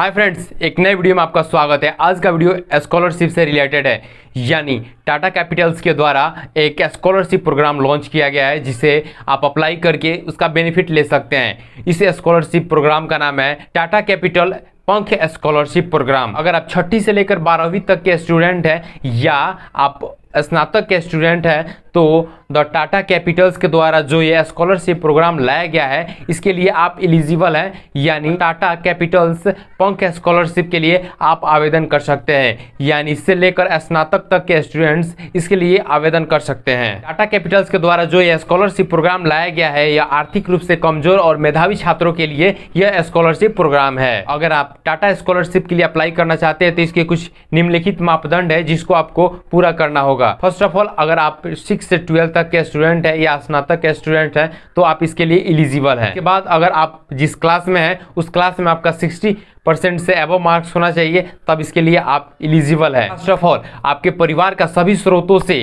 Hi friends एक नए video में आपका स्वागत है आज का वीडियो स्कॉलरशिप से रिलेटेड है यानी टाटा कैपिटल्स के द्वारा एक स्कॉलरशिप प्रोग्राम लॉन्च किया गया है जिसे आप अप्लाई करके उसका बेनिफिट ले सकते हैं इस स्कॉलरशिप प्रोग्राम का नाम है Tata Capital Pankh scholarship programme अगर आप छठी से लेकर बारहवीं तक के स्टूडेंट हैं या आप स्नातक के स्टूडेंट हैं तो द टाटा कैपिटल्स के द्वारा जो ये स्कॉलरशिप प्रोग्राम लाया गया है इसके लिए आप एलिजिबल हैं यानी टाटा कैपिटल्स पंख स्कॉलरशिप के लिए आप आवेदन कर सकते हैं यानी इससे लेकर स्नातक तक के स्टूडेंट्स इसके लिए आवेदन कर सकते हैं टाटा कैपिटल्स के द्वारा जो यह स्कॉलरशिप प्रोग्राम लाया गया है यह आर्थिक रूप से कमजोर और मेधावी छात्रों के लिए यह स्कॉलरशिप प्रोग्राम है अगर आप टाटा स्कॉलरशिप के लिए अप्लाई करना चाहते हैं तो इसके कुछ निम्नलिखित मापदंड है जिसको आपको पूरा करना होगा फर्स्ट ऑफ ऑल अगर आप सिक्स सिक्स से ट्वेल्थ तक के स्टूडेंट है या स्नातक के स्टूडेंट है तो आप इसके लिए इलिजिबल है के बाद अगर आप जिस क्लास में है उस क्लास में आपका सिक्सटी परसेंट से एबव मार्क्स होना चाहिए तब इसके लिए आप इलिजिबल है फर्स्ट ऑफ ऑल आपके परिवार का सभी स्रोतों से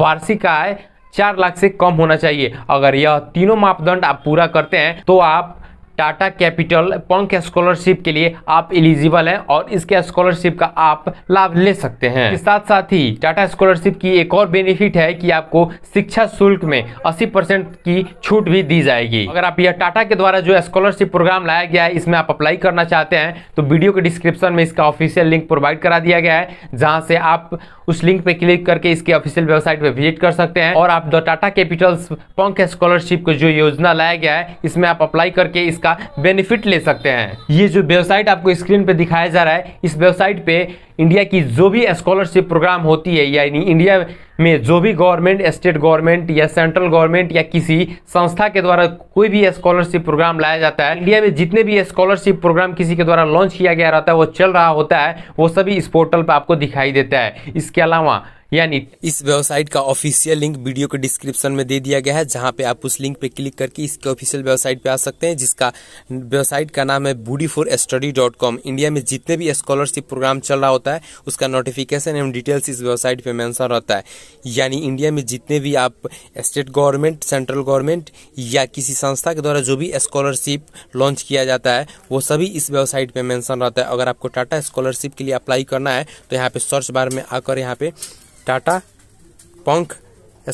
वार्षिक आय चार लाख से कम होना चाहिए अगर यह तीनों मापदंड आप पूरा करते हैं तो आप टाटा कैपिटल पंख स्कॉलरशिप के लिए आप एलिजिबल हैं और इसके स्कॉलरशिप का आप लाभ ले सकते हैं इसके साथ साथ ही टाटा स्कॉलरशिप की एक और बेनिफिट है कि आपको शिक्षा शुल्क में 80 परसेंट की छूट भी दी जाएगी अगर आप यह टाटा के द्वारा जो स्कॉलरशिप प्रोग्राम लाया गया है इसमें आप अप्लाई करना चाहते हैं तो वीडियो के डिस्क्रिप्शन में इसका ऑफिशियल लिंक प्रोवाइड करा दिया गया है जहाँ से आप उस लिंक पर क्लिक करके इसके ऑफिशियल वेबसाइट पर विजिट कर सकते हैं और आप the Tata Capital's Pankh scholarship को जो योजना लाया गया है इसमें आप अप्लाई करके इसका इसका बेनिफिट ले सकते हैं ये जो वेबसाइट आपको स्क्रीन पे दिखाया जा रहा है इस वेबसाइट पे इंडिया की जो भी स्कॉलरशिप प्रोग्राम होती है यानी इंडिया में जो भी गवर्नमेंट स्टेट गवर्नमेंट या सेंट्रल गवर्नमेंट या किसी संस्था के द्वारा कोई भी स्कॉलरशिप प्रोग्राम लाया जाता है इंडिया में जितने भी स्कॉलरशिप प्रोग्राम किसी के द्वारा लॉन्च किया गया रहता है वो चल रहा होता है वो सभी इस पोर्टल पर आपको दिखाई देता है इसके अलावा यानी इस वेबसाइट का ऑफिशियल लिंक वीडियो के डिस्क्रिप्शन में दे दिया गया है जहां पे आप उस लिंक पे क्लिक करके इसके ऑफिशियल वेबसाइट पे आ सकते हैं जिसका वेबसाइट का नाम है buddy for study dot com India में जितने भी स्कॉलरशिप प्रोग्राम चल रहा होता है उसका नोटिफिकेशन एवं डिटेल्स इस वेबसाइट पर मैंसन रहता है यानी इंडिया में जितने भी आप स्टेट गवर्नमेंट सेंट्रल गवर्नमेंट या किसी संस्था के द्वारा जो भी स्कॉलरशिप लॉन्च किया जाता है वो सभी इस वेबसाइट पर मैंसन रहता है अगर आपको टाटा स्कॉलरशिप के लिए अप्लाई करना है तो यहाँ पे सर्च बार में आकर यहाँ पे टाटा पंख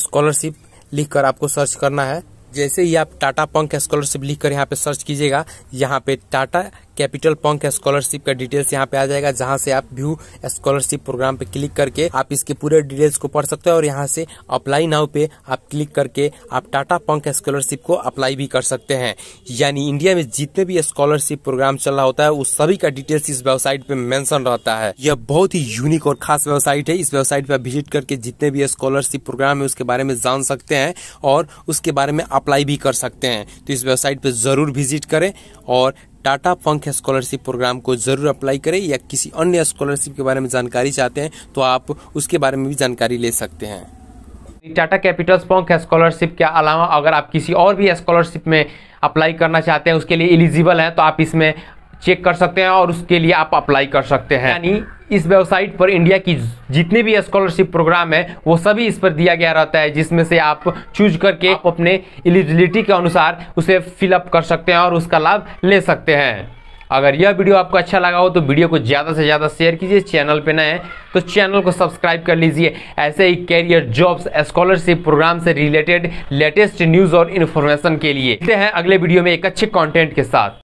स्कॉलरशिप लिखकर आपको सर्च करना है जैसे ही आप टाटा पंख स्कॉलरशिप लिखकर यहाँ पे सर्च कीजिएगा यहाँ पे टाटा कैपिटल पंख स्कॉलरशिप का डिटेल्स यहाँ पे आ जाएगा जहाँ से आप व्यू स्कॉलरशिप प्रोग्राम पे क्लिक करके आप इसके पूरे डिटेल्स को पढ़ सकते हैं और यहाँ से अप्लाई नाउ पे आप क्लिक करके आप टाटा पंक स्कॉलरशिप को अप्लाई भी कर सकते हैं यानी इंडिया में जितने भी स्कॉलरशिप प्रोग्राम चल रहा होता है उस सभी का डिटेल्स इस वेबसाइट पे मैंशन रहता है यह बहुत ही यूनिक और खास वेबसाइट है इस वेबसाइट पर विजिट करके जितने भी स्कॉलरशिप प्रोग्राम है उसके बारे में जान सकते हैं और उसके बारे में अप्लाई भी कर सकते हैं तो इस वेबसाइट पर जरूर विजिट करें और टाटा पंख स्कॉलरशिप प्रोग्राम को जरूर अप्लाई करें या किसी अन्य स्कॉलरशिप के बारे में जानकारी चाहते हैं तो आप उसके बारे में भी जानकारी ले सकते हैं टाटा कैपिटल्स पंख स्कॉलरशिप के अलावा अगर आप किसी और भी स्कॉलरशिप में अप्लाई करना चाहते हैं उसके लिए एलिजिबल हैं तो आप इसमें चेक कर सकते हैं और उसके लिए आप अप्लाई कर सकते हैं यानी इस वेबसाइट पर इंडिया की जितने भी स्कॉलरशिप प्रोग्राम है वो सभी इस पर दिया गया रहता है जिसमें से आप चूज करके हाँ। अपने एलिजिबिलिटी के अनुसार उसे फिलअप कर सकते हैं और उसका लाभ ले सकते हैं अगर यह वीडियो आपको अच्छा लगा हो तो वीडियो को ज़्यादा से ज़्यादा शेयर कीजिए चैनल पे नए तो चैनल को सब्सक्राइब कर लीजिए ऐसे ही कैरियर जॉब्स स्कॉलरशिप प्रोग्राम से रिलेटेड लेटेस्ट न्यूज़ और इन्फॉर्मेशन के लिए मिलते हैं अगले वीडियो में एक अच्छे कॉन्टेंट के साथ